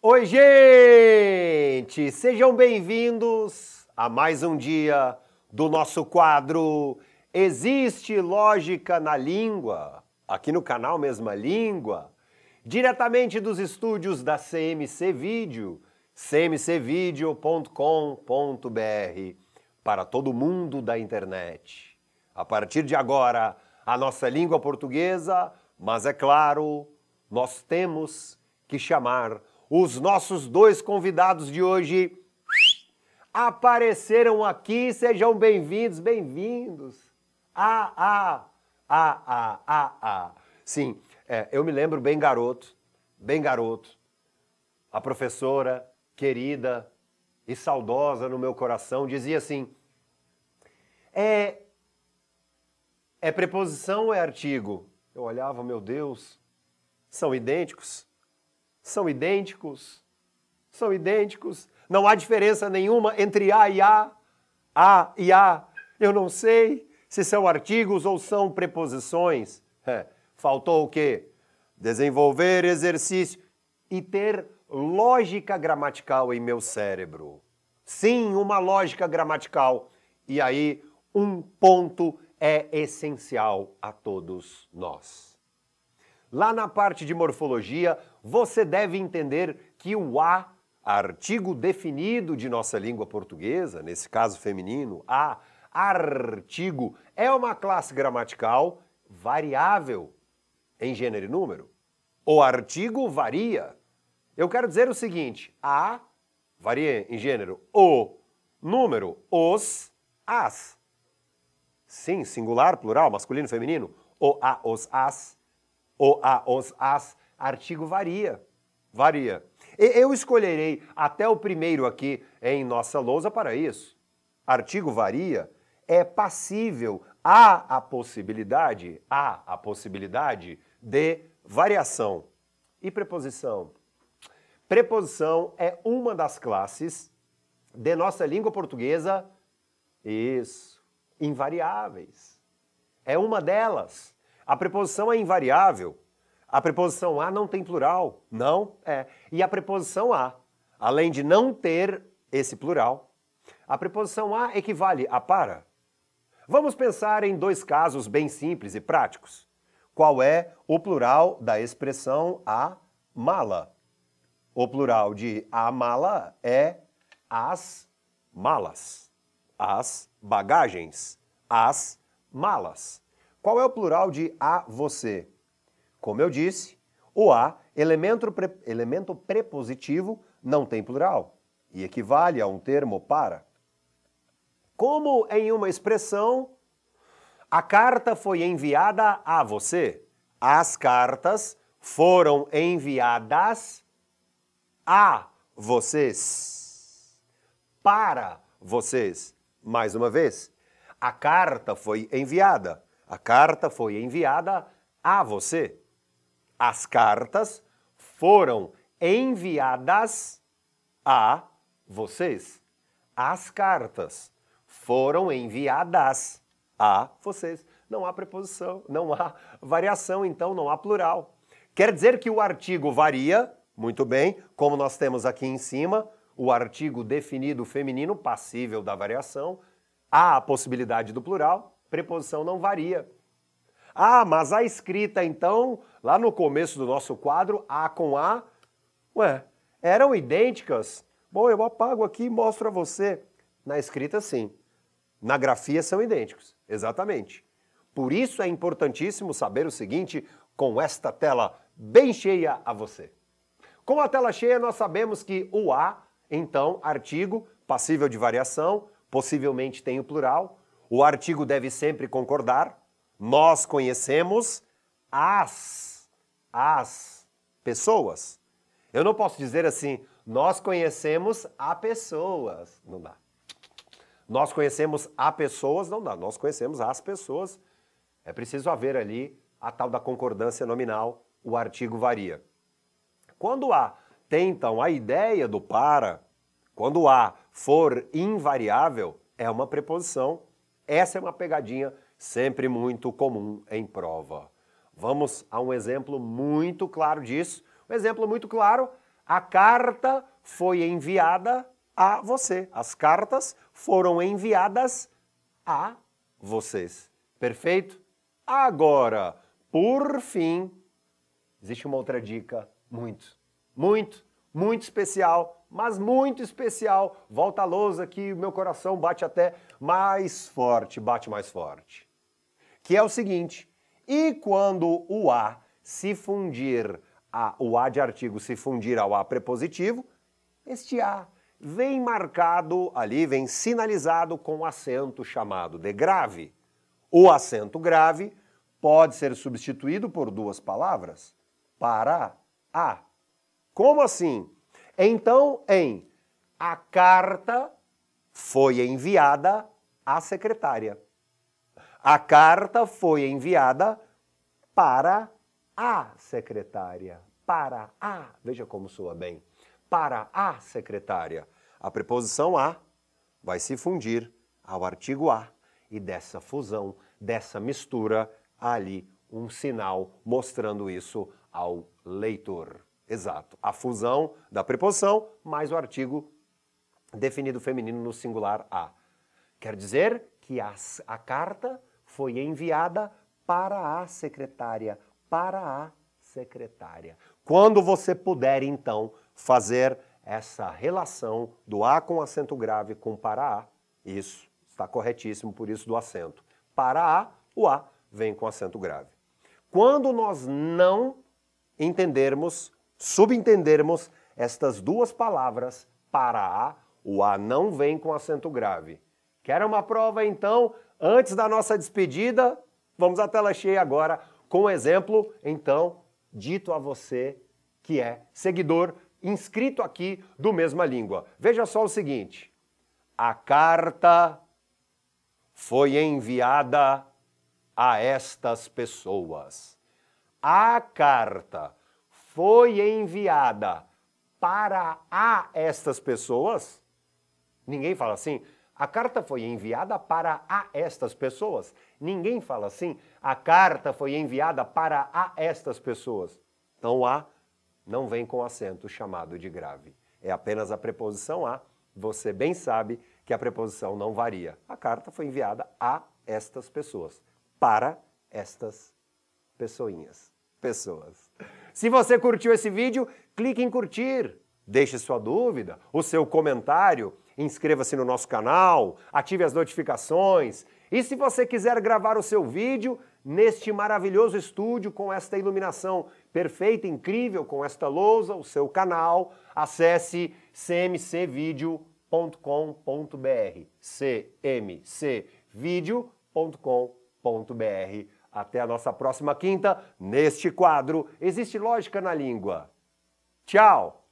Oi, gente! Sejam bem-vindos a mais um dia do nosso quadro Existe Lógica na Língua, aqui no canal Mesma Língua, diretamente dos estúdios da CMC Vídeo, cmcvideo.com.br, para todo mundo da internet. A partir de agora, a nossa língua portuguesa, mas é claro, nós temos que chamar os nossos dois convidados de hoje apareceram aqui. Sejam bem-vindos, bem-vindos. Ah, ah, ah, ah, ah, ah. Sim, é, eu me lembro bem garoto, bem garoto. A professora querida e saudosa no meu coração dizia assim: é, é preposição ou é artigo? Eu olhava, meu Deus, são idênticos? são idênticos. São idênticos. Não há diferença nenhuma entre A e A, A e A. Eu não sei se são artigos ou são preposições. É. Faltou o quê? Desenvolver exercício e ter lógica gramatical em meu cérebro. Sim, uma lógica gramatical. E aí, um ponto é essencial a todos nós. Lá na parte de morfologia, você deve entender que o A, artigo definido de nossa língua portuguesa, nesse caso feminino, A, artigo, é uma classe gramatical variável em gênero e número. O artigo varia. Eu quero dizer o seguinte: A varia em gênero, o número, os, as. Sim, singular, plural, masculino, feminino. O, a, os, as ou a, os, as, artigo varia. Varia. eu escolherei até o primeiro aqui em nossa lousa para isso. Artigo varia, é passível, há a possibilidade, há a possibilidade de variação. E preposição? Preposição é uma das classes de nossa língua portuguesa, isso, invariáveis. É uma delas. A preposição é invariável? A preposição a não tem plural? Não, é. E a preposição a, além de não ter esse plural, a preposição a equivale a para? Vamos pensar em dois casos bem simples e práticos. Qual é o plural da expressão a mala? O plural de a mala é as malas, as bagagens, as malas. Qual é o plural de a você? Como eu disse, o a, elemento, pre, elemento prepositivo, não tem plural e equivale a um termo para. Como em uma expressão, a carta foi enviada a você. As cartas foram enviadas a vocês. Para vocês. Mais uma vez, a carta foi enviada a carta foi enviada a você. As cartas foram enviadas a vocês. As cartas foram enviadas a vocês. Não há preposição, não há variação, então não há plural. Quer dizer que o artigo varia, muito bem, como nós temos aqui em cima, o artigo definido feminino passível da variação, há a possibilidade do plural, Preposição não varia. Ah, mas a escrita, então, lá no começo do nosso quadro, A com A, ué, eram idênticas? Bom, eu apago aqui e mostro a você. Na escrita, sim. Na grafia, são idênticos. Exatamente. Por isso é importantíssimo saber o seguinte com esta tela bem cheia a você. Com a tela cheia, nós sabemos que o A, então, artigo, passível de variação, possivelmente tem o plural, o artigo deve sempre concordar. Nós conhecemos as, as pessoas. Eu não posso dizer assim, nós conhecemos a pessoas. Não dá. Nós conhecemos a pessoas, não dá. Nós conhecemos as pessoas. É preciso haver ali a tal da concordância nominal, o artigo varia. Quando há, tem então a ideia do para, quando há for invariável, é uma preposição essa é uma pegadinha sempre muito comum em prova. Vamos a um exemplo muito claro disso. Um exemplo muito claro: a carta foi enviada a você. As cartas foram enviadas a vocês. Perfeito? Agora, por fim, existe uma outra dica muito, muito, muito especial, mas muito especial. Volta a lousa que o meu coração bate até mais forte, bate mais forte. Que é o seguinte: e quando o A se fundir, a, o A de artigo se fundir ao A prepositivo, este A vem marcado ali, vem sinalizado com o acento chamado de grave. O acento grave pode ser substituído por duas palavras para a. Como assim? Então, em a carta foi enviada à secretária. A carta foi enviada para a secretária. Para a, veja como soa bem. Para a secretária. A preposição a vai se fundir ao artigo a e dessa fusão, dessa mistura, há ali um sinal mostrando isso ao leitor. Exato. A fusão da preposição mais o artigo definido feminino no singular a. Quer dizer que a, a carta foi enviada para a secretária, para a secretária. Quando você puder, então, fazer essa relação do A com acento grave com para A, isso está corretíssimo, por isso do acento. Para A, o A vem com acento grave. Quando nós não entendermos, subentendermos estas duas palavras, para A o A não vem com acento grave. Quer uma prova então? Antes da nossa despedida, vamos à tela cheia agora com um exemplo, então, dito a você que é seguidor inscrito aqui do mesma língua. Veja só o seguinte: a carta foi enviada a estas pessoas. A carta foi enviada para a estas pessoas? Ninguém fala assim. A carta foi enviada para a estas pessoas. Ninguém fala assim. A carta foi enviada para a estas pessoas. Então, a não vem com acento chamado de grave. É apenas a preposição a. Você bem sabe que a preposição não varia. A carta foi enviada a estas pessoas, para estas pessoinhas, pessoas. Se você curtiu esse vídeo, clique em curtir, deixe sua dúvida, o seu comentário inscreva-se no nosso canal, ative as notificações. E se você quiser gravar o seu vídeo neste maravilhoso estúdio com esta iluminação perfeita, incrível, com esta lousa, o seu canal, acesse cmcvideo.com.br. cmcvideo.com.br. Até a nossa próxima quinta, neste quadro Existe Lógica na Língua. Tchau!